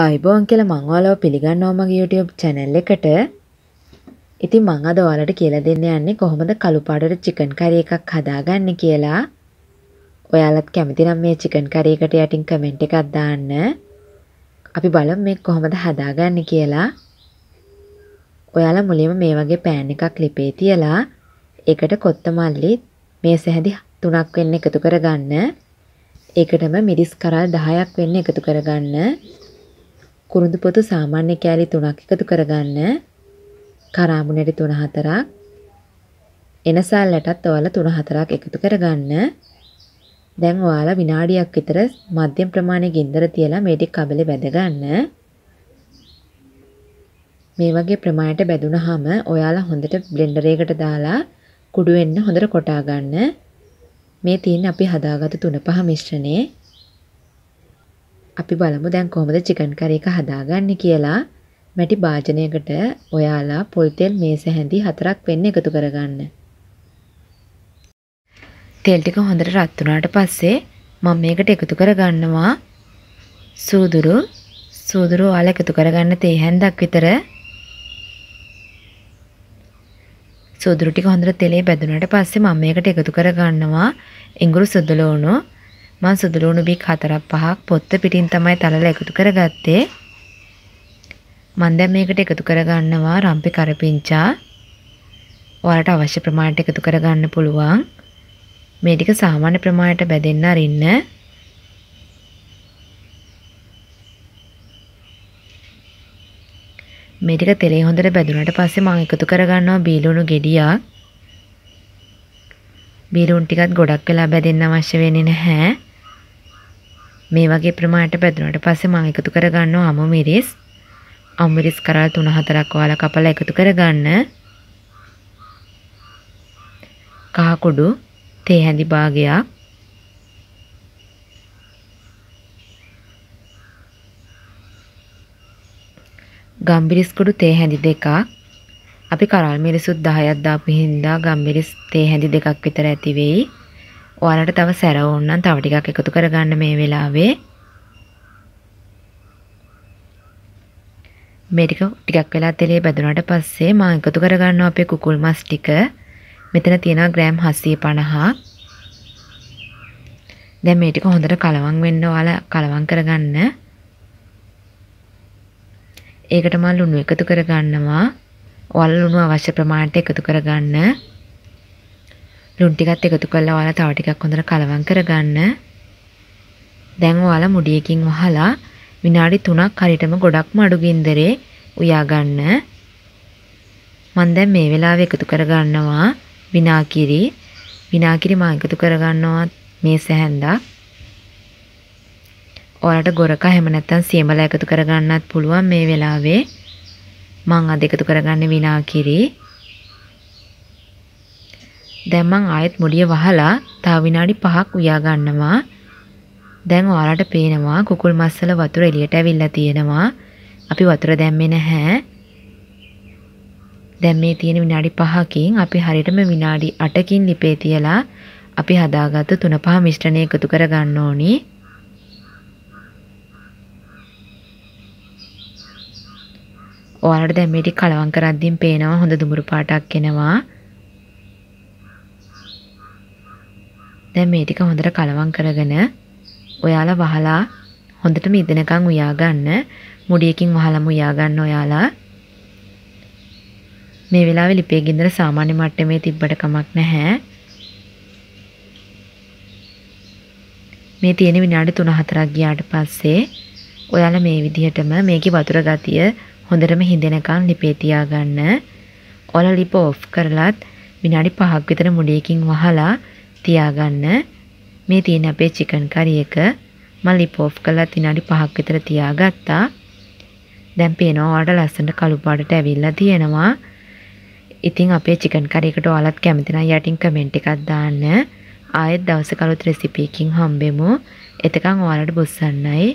අයිබෝන් කියල මංවාලව පිළිගන්නවමගේ YouTube channel එකට ඉති මං අද ඔයාලට කියල දෙන්න යන්නේ කොහොමද කළුපාඩට චිකන් කරි එකක් හදාගන්න කියලා ඔයාලත් කැමතිනම් මේ චිකන් කරේකට යටින් කමෙන්ට් එකක් දාන්න අපි බලමු මේ කොහොමද හදාගන්න කියලා ඔයාලා මුලින්ම මේ වගේ පෑන් එකක් ලිපේ තියලා ඒකට කොත්තමල්ලි මේ සැහැදි තුනක් වෙන්න එකතු කරගන්න ඒකටම මිරිස් කරල් 10ක් වෙන්න එකතු කරගන්න කුරුඳු පොතු සාමාන්‍ය කෑලි තුනක් එකතු කරගන්න කරාමුණෙට තුන හතරක් එනසල්ලටත් ඔයාලා තුන හතරක් එකතු කරගන්න දැන් ඔයාලා විනාඩියක් විතර මධ්‍යම ප්‍රමාණයේ ගින්දර තියලා මේ ටික කබලේ බැඳගන්න මේ වගේ ප්‍රමාණයට බැඳුනහම ඔයාලා හොඳට බ්ලෙන්ඩර් එකකට දාලා කුඩු වෙන්න හොඳට කොටා ගන්න මේ තියෙන අපි හදාගත්තු තුන පහ මිශ්‍රණේ අපි බලමු දැන් කොහොමද චිකන් කරේක හදාගන්න කියලා මැටි භාජනයකට ඔයාලා පොල් තෙල් මේස හැඳි හතරක් වෙන්න එකතු කරගන්න. තෙල් ටික හොඳට රත් වුණාට පස්සේ මම මේකට එකතු කරගන්නවා සූදුරු සූදුරු ඔයාලා එකතු කරගන්න තේ හැන්දක් විතර සූදුරු ටික හොඳට තෙලේ බැදුනට පස්සේ මම මේකට එකතු කරගන්නවා ඉඟුරු සුදු ලෝණු මම සුදුලුණු බික් හතරක් පහක් පොත්ත පිටින් තමයි තලලා එකතු කරගත්තේ. මම දැන් මේකට එකතු කරගන්නවා රම්පි කරපිංචා. ඔයාලට අවශ්‍ය ප්‍රමාණයට එකතු කරගන්න පුළුවන්. මේ ටික සාමාන්‍ය ප්‍රමාණයට බැදෙන්න අරින්න. මේ ටික තෙලේ හොඳට බැදුනට පස්සේ මම එකතු කරගන්නවා බීලුණු ගෙඩියක්. බීලුන් ටිකත් ගොඩක් වෙලා බැදෙන්න අවශ්‍ය වෙන්නේ නැහැ. මේ වගේ ප්‍රමාණයට බැදුනට පස්සේ මම එකතු කරගන්නවා අමු මිරිස්. අමු මිරිස් කරල් 3-4ක් ඔයාලා කපලා එකතු කරගන්න. කහ කුඩු තේ හැඳි භාගයක්. ගම්බිරිස් කුඩු තේ හැඳි දෙකක්. අපි කරල් මිරිසුත් 10ක් දාපු හින්දා ගම්බිරිස් තේ හැඳි දෙකක් විතර ඇති වෙයි. ඔයාලට තව සැර ඕන නම් තව ටිකක් එකතු කරගන්න මේ වෙලාවේ. මේ ටික ටිකක් වෙලා තෙලේ බැදුනට පස්සේ මම එකතු කරගන්නවා අපේ කුකුල් මස් ටික. මෙතන තියෙනවා ග්‍රෑම් 750ක්. දැන් මේ ටික හොඳට කලවම් වෙන්න ඔයාලා කලවම් කරගන්න. ඒකට මම ලුණු එකතු කරගන්නවා. ඔයාලා ලුණු අවශ්‍ය ප්‍රමාණයට එකතු කරගන්න. ලුණු ටිකත් එකතු කරලා ඔයාලා තව ටිකක් හොඳට කලවම් කරගන්න. දැන් ඔයාලා මුඩියකින් වහලා විනාඩි 3ක් හරියටම ගොඩක්ම අඩු ගින්දරේ උයා ගන්න. මම දැන් මේ වෙලාවේ එකතු කරගන්නවා විනාකිරි. විනාකිරි මම එකතු කරගන්නවා මේ සැහැන්දක්. ඔයාලට ගොරක හැම නැත්තම් සියමලා එකතු කරගන්නත් පුළුවන් මේ වෙලාවේ. මම අද එකතු කරගන්නේ විනාකිරි. දැන් මං ආයෙත් මුලිය වහලා තව විනාඩි 5ක් උයා ගන්නවා. දැන් ඔයාලට පේනවා කුකුල් මස් වල වතුර එළියට ඇවිල්ලා තියෙනවා. අපි වතුර දැම්මේ නැහැ. දැන් මේ තියෙන විනාඩි 5කින් අපි හරියටම විනාඩි 8කින් ලිපේ තියලා අපි හදාගත්තු 3-5 මිශ්‍රණය එකතු කරගන්න ඕනි. ඔයාලට දැන් මේ ටික කලවම් කරද්දීන් පේනවා හොඳ දුඹුරු පාටක් එනවා. දැන් මේ ටික හොඳට කලවම් කරගෙන ඔයාලා වහලා හොඳටම ඉදෙනකන් උයා ගන්න. මුඩියකින් වහලම උයා ගන්න ඔයාලා. මේ වෙලාවේ ලිපේ ගින්දර සාමාන්‍ය මට්ටමේ තිබ්බට කමක් නැහැ. මේ තියෙන විනාඩි 3-4ක් ගියාට පස්සේ ඔයාලා මේ විදිහටම මේකේ වතුර ගතිය හොඳටම හිඳෙනකන් ලිපේ තියාගන්න. ඔයාලා ලිප ඔෆ් කරලත් විනාඩි 5ක් විතර මුඩියකින් වහලා තියාගන්න මේ තියෙන අපේ චිකන් කරි එක මම ලිපෝෆ් කරලා විනාඩි 5ක් විතර තියාගත්තා. දැන් පේනවා ඔයාලට ලස්සනට කළු පාටට ඇවිල්ලා තියෙනවා. ඉතින් අපේ චිකන් කරි එකට ඔයාලත් කැමති නම් යටින් කමෙන්ට් එකක් දාන්න. ආයෙත් දවසක අලුත් රෙසිපි එකකින් හම්බෙමු. එතකන් ඔයාලට බොස්සන්නයි.